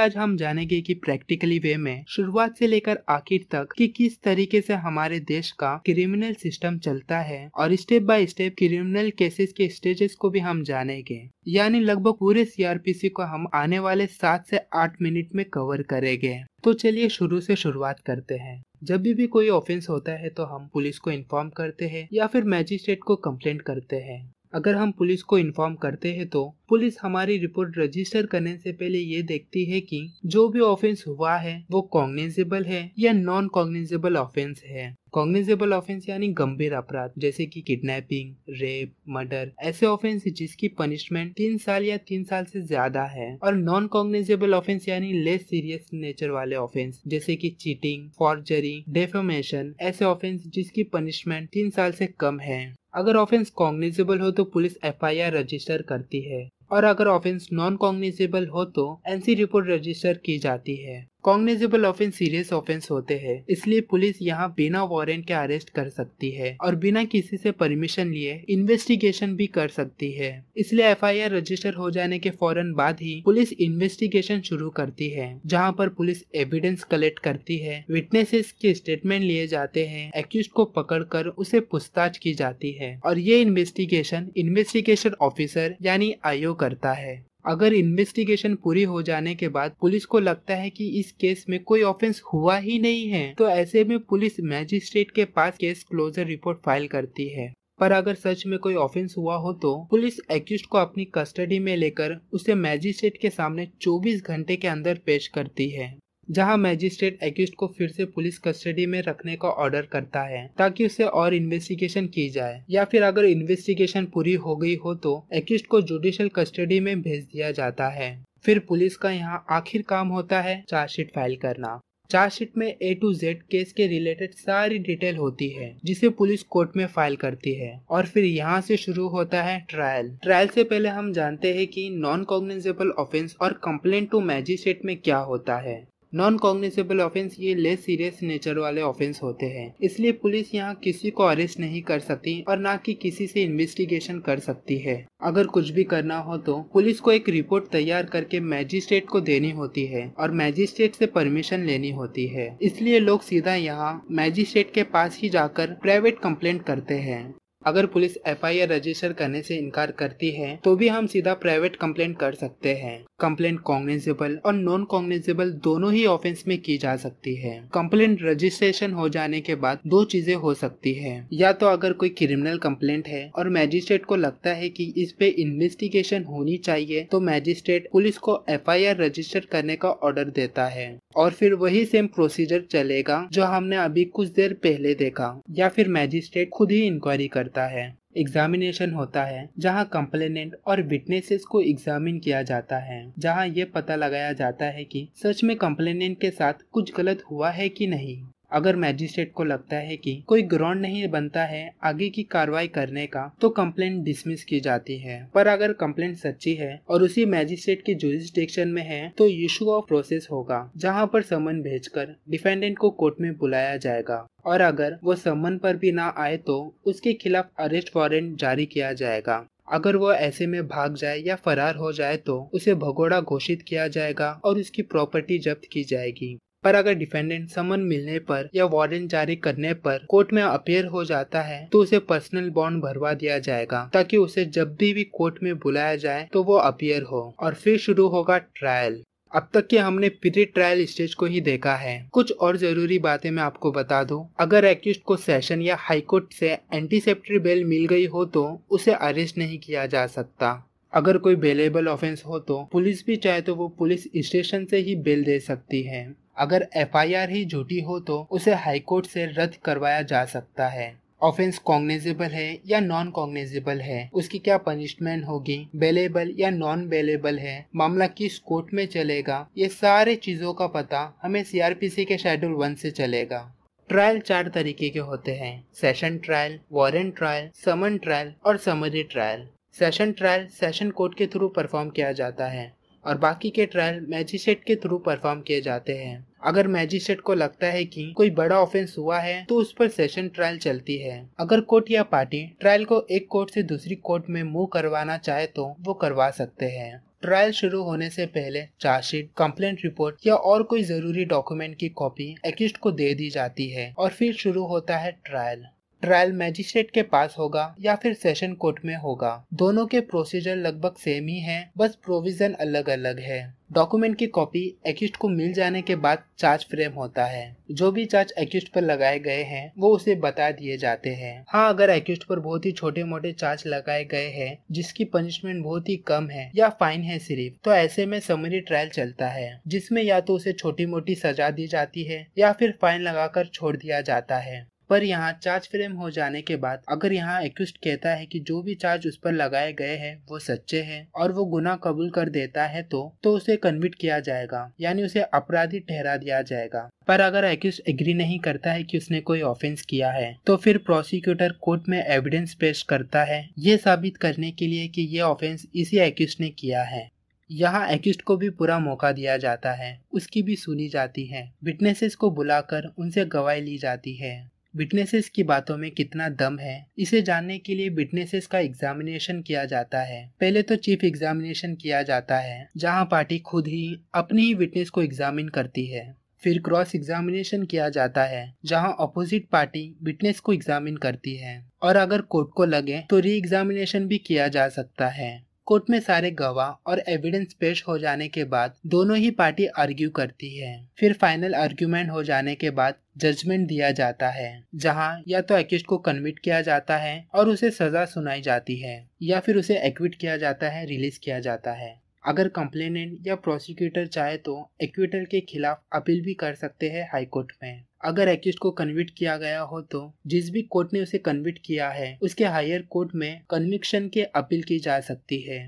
आज हम जानेंगे कि प्रैक्टिकली वे में शुरुआत से लेकर आखिर तक कि किस तरीके से हमारे देश का क्रिमिनल सिस्टम चलता है और step by step criminal cases के स्टेजेस को भी हम जानेंगे यानी लगभग पूरे सीआरपीसी को हम आने वाले सात से आठ मिनट में कवर करेंगे तो चलिए शुरू से शुरुआत करते हैं जब भी भी कोई ऑफेंस होता है तो हम पुलिस को इन्फॉर्म करते हैं या फिर मैजिस्ट्रेट को कंप्लेंट करते हैं अगर हम पुलिस को इन्फॉर्म करते हैं तो पुलिस हमारी रिपोर्ट रजिस्टर करने से पहले ये देखती है कि जो भी ऑफेंस हुआ है वो कॉग्निजेबल है या नॉन कॉग्निजेबल ऑफेंस है कॉग्निजेबल ऑफेंस यानी गंभीर अपराध जैसे कि किडनैपिंग रेप मर्डर ऐसे ऑफेंस जिसकी पनिशमेंट तीन साल या तीन साल से ज्यादा है और नॉन कॉग्निजेबल ऑफेंस यानी लेस सीरियस नेचर वाले ऑफेंस जैसे कि चीटिंग फॉर्जरी डेफोमेशन ऐसे ऑफेंस जिसकी पनिशमेंट तीन साल से कम है अगर ऑफेंस कॉग्निजेबल हो तो पुलिस एफआईआर रजिस्टर करती है और अगर ऑफेंस नॉन कॉग्निजेबल हो तो एनसी रिपोर्ट रजिस्टर की जाती है कॉग्निजेबल ऑफेंस सीरियस ऑफेंस होते हैं इसलिए पुलिस यहाँ बिना वारंट के अरेस्ट कर सकती है और बिना किसी से परमिशन लिए इन्वेस्टिगेशन भी कर सकती है इसलिए एफआईआर रजिस्टर हो जाने के फौरन बाद ही पुलिस इन्वेस्टिगेशन शुरू करती है जहाँ पर पुलिस एविडेंस कलेक्ट करती है विटनेसेस के स्टेटमेंट लिए जाते हैं एक्यूज को पकड़ कर उसे पूछताछ की जाती है और ये इन्वेस्टिगेशन इन्वेस्टिगेशन ऑफिसर यानी आईओ करता है अगर इन्वेस्टिगेशन पूरी हो जाने के बाद पुलिस को लगता है कि इस केस में कोई ऑफेंस हुआ ही नहीं है तो ऐसे में पुलिस मैजिस्ट्रेट के पास केस क्लोजर रिपोर्ट फाइल करती है पर अगर सच में कोई ऑफेंस हुआ हो तो पुलिस एक्यूज को अपनी कस्टडी में लेकर उसे मैजिस्ट्रेट के सामने 24 घंटे के अंदर पेश करती है जहां मैजिस्ट्रेट एक्यूज को फिर से पुलिस कस्टडी में रखने का ऑर्डर करता है ताकि उसे और इन्वेस्टिगेशन की जाए या फिर अगर इन्वेस्टिगेशन पूरी हो गई हो तो एक्यूज को जुडिशियल कस्टडी में भेज दिया जाता है फिर पुलिस का यहाँ आखिर काम होता है चार्जशीट फाइल करना चार्जशीट में ए टू जेड केस के रिलेटेड सारी डिटेल होती है जिसे पुलिस कोर्ट में फाइल करती है और फिर यहाँ से शुरू होता है ट्रायल ट्रायल से पहले हम जानते हैं कि नॉन कॉग्निजेबल ऑफेंस और कंप्लेंट टू मैजिस्ट्रेट में क्या होता है नॉन कॉग्निजेबल ऑफेंस ये लेस सीरियस नेचर वाले ऑफेंस होते हैं इसलिए पुलिस यहाँ किसी को अरेस्ट नहीं कर सकती और न कि किसी से इन्वेस्टिगेशन कर सकती है अगर कुछ भी करना हो तो पुलिस को एक रिपोर्ट तैयार करके मैजिस्ट्रेट को देनी होती है और मैजिस्ट्रेट से परमिशन लेनी होती है इसलिए लोग सीधा यहाँ मैजिस्ट्रेट के पास ही जाकर प्राइवेट कंप्लेंट करते हैं अगर पुलिस एफआईआर रजिस्टर करने से इनकार करती है तो भी हम सीधा प्राइवेट कंप्लेंट कर सकते हैं कंप्लेंट कॉग्निजेबल और नॉन कॉग्निजेबल दोनों ही ऑफेंस में की जा सकती है कंप्लेंट रजिस्ट्रेशन हो जाने के बाद दो चीजें हो सकती है या तो अगर कोई क्रिमिनल कंप्लेंट है और मैजिस्ट्रेट को लगता है कि इस पे इन्वेस्टिगेशन होनी चाहिए तो मैजिस्ट्रेट पुलिस को एफ रजिस्टर करने का ऑर्डर देता है और फिर वही सेम प्रोसीजर चलेगा जो हमने अभी कुछ देर पहले देखा या फिर मैजिस्ट्रेट खुद ही इंक्वायरी करता होता है एग्जामिनेशन होता है जहां कंप्लेनेंट और विटनेसेस को एग्जामिन किया जाता है जहां ये पता लगाया जाता है कि सच में कंप्लेनेंट के साथ कुछ गलत हुआ है कि नहीं अगर मैजिस्ट्रेट को लगता है कि कोई ग्राउंड नहीं बनता है आगे की कार्रवाई करने का तो कंप्लेंट डिसमिस की जाती है पर अगर कंप्लेंट सच्ची है और उसी मैजिस्ट्रेट के जुरिस्टिक्शन में है तो इशू ऑफ प्रोसेस होगा जहां पर समन भेजकर डिफेंडेंट को कोर्ट में बुलाया जाएगा और अगर वो समन पर भी ना आए तो उसके खिलाफ अरेस्ट वारंट जारी किया जाएगा अगर वो ऐसे में भाग जाए या फरार हो जाए तो उसे भगोड़ा घोषित किया जाएगा और उसकी प्रॉपर्टी जब्त की जाएगी पर अगर डिफेंडेंट समन मिलने पर या वारंट जारी करने पर कोर्ट में अपेयर हो जाता है तो उसे पर्सनल बॉन्ड भरवा दिया जाएगा ताकि उसे जब भी भी कोर्ट में बुलाया जाए तो वो अपेयर हो और फिर शुरू होगा ट्रायल अब तक के हमने प्री ट्रायल स्टेज को ही देखा है कुछ और जरूरी बातें मैं आपको बता दूं। अगर एक्यूज को सेशन या हाईकोर्ट से एंटीसेप्टरी बेल मिल गई हो तो उसे अरेस्ट नहीं किया जा सकता अगर कोई बेलेबल ऑफेंस हो तो पुलिस भी चाहे तो वो पुलिस स्टेशन से ही बेल दे सकती है अगर एफआईआर ही झूठी हो तो उसे हाईकोर्ट से रद्द करवाया जा सकता है ऑफेंस कॉग्नेजेबल है या नॉन कॉग्नेजेबल है उसकी क्या पनिशमेंट होगी बेलेबल या नॉन बेलेबल है मामला किस कोर्ट में चलेगा ये सारे चीज़ों का पता हमें सीआरपीसी के शेड्यूल वन से चलेगा ट्रायल चार तरीके के होते हैं session trial warrant trial summon trial और summary trial session trial session court के थ्रू परफॉर्म किया जाता है और बाकी के ट्रायल मैजिस्ट्रेट के थ्रू परफॉर्म किए जाते हैं अगर मैजिस्ट्रेट को लगता है कि कोई बड़ा ऑफेंस हुआ है तो उस पर सेशन ट्रायल चलती है अगर कोर्ट या पार्टी ट्रायल को एक कोर्ट से दूसरी कोर्ट में मूव करवाना चाहे तो वो करवा सकते हैं ट्रायल शुरू होने से पहले चार्जशीट कंप्लेंट रिपोर्ट या और कोई जरूरी डॉक्यूमेंट की कॉपी एक्स्ट को दे दी जाती है और फिर शुरू होता है ट्रायल ट्रायल मैजिस्ट्रेट के पास होगा या फिर सेशन कोर्ट में होगा दोनों के प्रोसीजर लगभग सेम ही है बस प्रोविजन अलग अलग है डॉक्यूमेंट की कॉपी एक्यूस्ट को मिल जाने के बाद चार्ज फ्रेम होता है जो भी चार्ज एक्यूस्ट पर लगाए गए हैं वो उसे बता दिए जाते हैं हाँ अगर एक्यूस्ट पर बहुत ही छोटे मोटे चार्ज लगाए गए हैं जिसकी पनिशमेंट बहुत ही कम है या फाइन है सिर्फ तो ऐसे में समरी ट्रायल चलता है जिसमें या तो उसे छोटी मोटी सजा दी जाती है या फिर फाइन लगाकर छोड़ दिया जाता है पर यहाँ चार्ज फ्रेम हो जाने के बाद अगर यहाँ एक्यूस्ट कहता है कि जो भी चार्ज उस पर लगाए गए हैं वो सच्चे हैं और वो गुना कबूल कर देता है तो तो उसे कन्विट किया जाएगा यानी उसे अपराधी ठहरा दिया जाएगा पर अगर एक्यूस्ट एग्री नहीं करता है कि उसने कोई ऑफेंस किया है तो फिर प्रोसिक्यूटर कोर्ट में एविडेंस पेश करता है ये साबित करने के लिए कि ये ऑफेंस इसी एक्यूज ने किया है यहाँ एक्यूस्ट को भी पूरा मौका दिया जाता है उसकी भी सुनी जाती है विटनेसेस को बुलाकर उनसे गवाही ली जाती है विटनेसेस की बातों में कितना दम है इसे जानने के लिए विटनेसेस का एग्जामिनेशन किया जाता है पहले तो चीफ एग्जामिनेशन किया जाता है जहां पार्टी खुद ही अपनी ही विटनेस को एग्जामिन करती है फिर क्रॉस एग्जामिनेशन किया जाता है जहां ऑपोजिट पार्टी विटनेस को एग्जामिन करती है और अगर कोर्ट को लगे तो री एग्जामिनेशन भी किया जा सकता है कोर्ट में सारे गवाह और एविडेंस पेश हो जाने के बाद दोनों ही पार्टी आर्ग्यू करती है फिर फाइनल आर्ग्यूमेंट हो जाने के बाद जजमेंट दिया जाता है जहां या तो एक्यूज को कन्विट किया जाता है और उसे सजा सुनाई जाती है या फिर उसे एक्विट किया जाता है रिलीज किया जाता है अगर कंप्लेनेंट या प्रोसिक्यूटर चाहे तो एक्विटर के खिलाफ अपील भी कर सकते हैं हाईकोर्ट में अगर एक्यूस्ट को कन्विट किया गया हो तो जिस भी कोर्ट ने उसे कन्विट किया है उसके हायर कोर्ट में कन्विक्शन के अपील की जा सकती है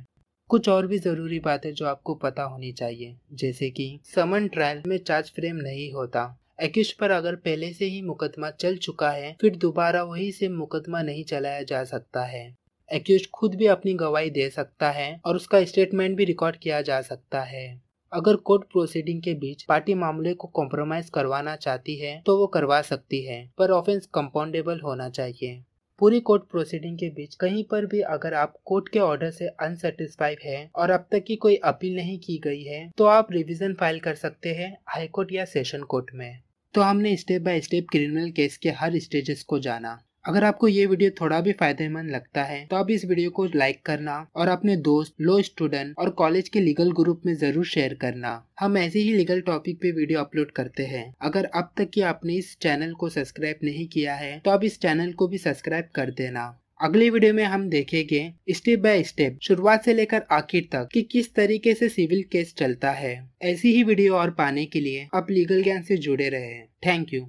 कुछ और भी ज़रूरी बातें जो आपको पता होनी चाहिए जैसे कि समन ट्रायल में चार्ज फ्रेम नहीं होता एक्यूज पर अगर पहले से ही मुकदमा चल चुका है फिर दोबारा वही से मुकदमा नहीं चलाया जा सकता है एक्यूज खुद भी अपनी गवाही दे सकता है और उसका स्टेटमेंट भी रिकॉर्ड किया जा सकता है अगर कोर्ट प्रोसीडिंग के बीच पार्टी मामले को कॉम्प्रोमाइज करवाना चाहती है तो वो करवा सकती है पर ऑफेंस कंपाउंडेबल होना चाहिए पूरी कोर्ट प्रोसीडिंग के बीच कहीं पर भी अगर आप कोर्ट के ऑर्डर से अनसेटिस्फाइड हैं और अब तक की कोई अपील नहीं की गई है तो आप रिविजन फाइल कर सकते हैं हाईकोर्ट या सेशन कोर्ट में तो हमने step by step criminal case के हर स्टेजेस को जाना अगर आपको ये वीडियो थोड़ा भी फायदेमंद लगता है तो आप इस वीडियो को लाइक करना और अपने दोस्त लो स्टूडेंट और कॉलेज के लीगल ग्रुप में जरूर शेयर करना हम ऐसे ही लीगल टॉपिक पे वीडियो अपलोड करते हैं अगर अब तक की आपने इस चैनल को सब्सक्राइब नहीं किया है तो आप इस चैनल को भी सब्सक्राइब कर देना अगली वीडियो में हम देखेंगे स्टेप बाय स्टेप शुरुआत से लेकर आखिर तक कि किस तरीके से सिविल केस चलता है ऐसी ही वीडियो और पाने के लिए आप लीगल ज्ञान से जुड़े रहे थैंक यू